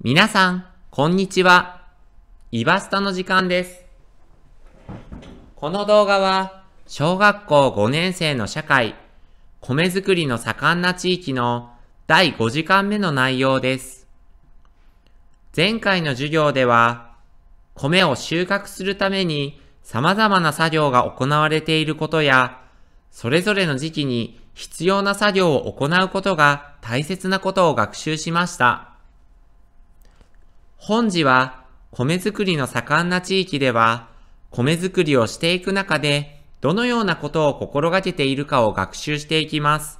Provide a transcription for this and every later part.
皆さん、こんにちは。イバスタの時間です。この動画は、小学校5年生の社会、米作りの盛んな地域の第5時間目の内容です。前回の授業では、米を収穫するために様々な作業が行われていることや、それぞれの時期に必要な作業を行うことが大切なことを学習しました。本時は米作りの盛んな地域では、米作りをしていく中で、どのようなことを心がけているかを学習していきます。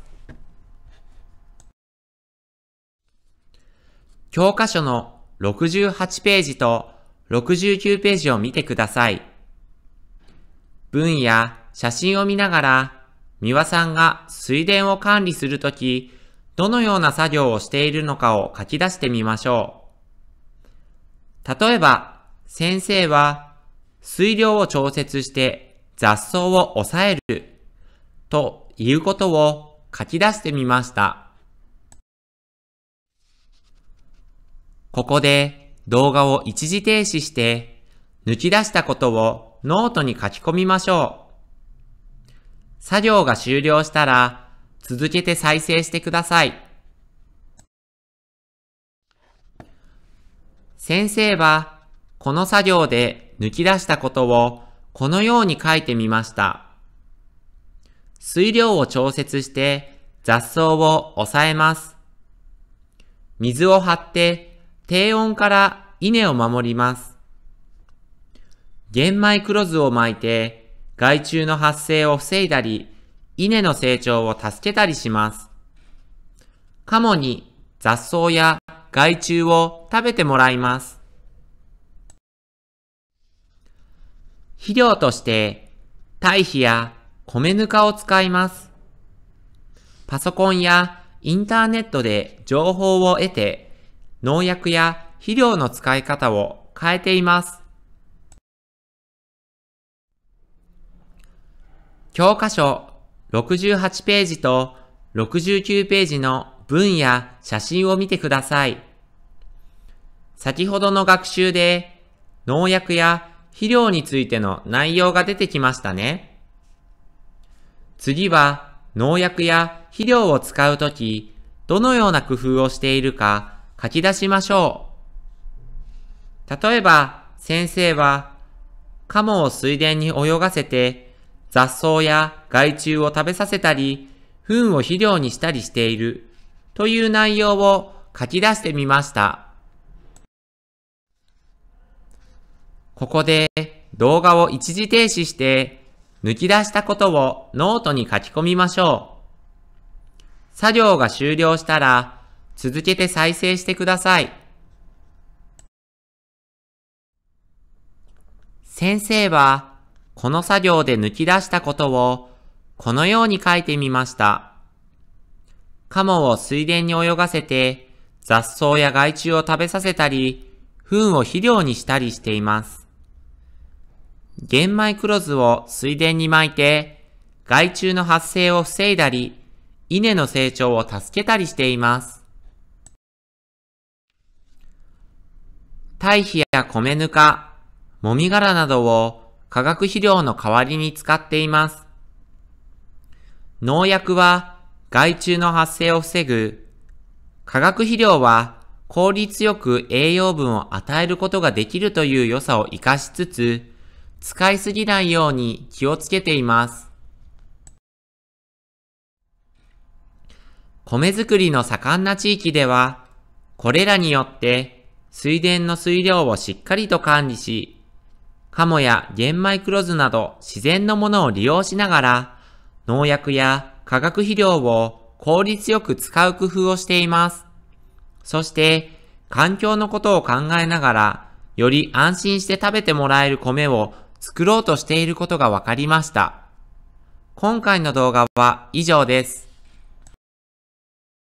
教科書の68ページと69ページを見てください。文や写真を見ながら、三輪さんが水田を管理するとき、どのような作業をしているのかを書き出してみましょう。例えば、先生は水量を調節して雑草を抑えるということを書き出してみました。ここで動画を一時停止して抜き出したことをノートに書き込みましょう。作業が終了したら続けて再生してください。先生は、この作業で抜き出したことをこのように書いてみました。水量を調節して雑草を抑えます。水を張って低温から稲を守ります。玄米黒酢を巻いて害虫の発生を防いだり、稲の成長を助けたりします。カモに雑草や害虫を食べてもらいます。肥料として、堆肥や米ぬかを使います。パソコンやインターネットで情報を得て、農薬や肥料の使い方を変えています。教科書68ページと69ページの文や写真を見てください。先ほどの学習で農薬や肥料についての内容が出てきましたね。次は農薬や肥料を使うとき、どのような工夫をしているか書き出しましょう。例えば先生は、カモを水田に泳がせて雑草や害虫を食べさせたり、糞を肥料にしたりしているという内容を書き出してみました。ここで動画を一時停止して抜き出したことをノートに書き込みましょう。作業が終了したら続けて再生してください。先生はこの作業で抜き出したことをこのように書いてみました。カモを水田に泳がせて雑草や害虫を食べさせたり、糞を肥料にしたりしています。玄米黒酢を水田に巻いて、害虫の発生を防いだり、稲の成長を助けたりしています。堆肥や米ぬか、もみ殻などを化学肥料の代わりに使っています。農薬は害虫の発生を防ぐ。化学肥料は効率よく栄養分を与えることができるという良さを活かしつつ、使いすぎないように気をつけています。米作りの盛んな地域では、これらによって水田の水量をしっかりと管理し、鴨や玄米黒酢など自然のものを利用しながら、農薬や化学肥料を効率よく使う工夫をしています。そして、環境のことを考えながら、より安心して食べてもらえる米を作ろうとしていることが分かりました。今回の動画は以上です。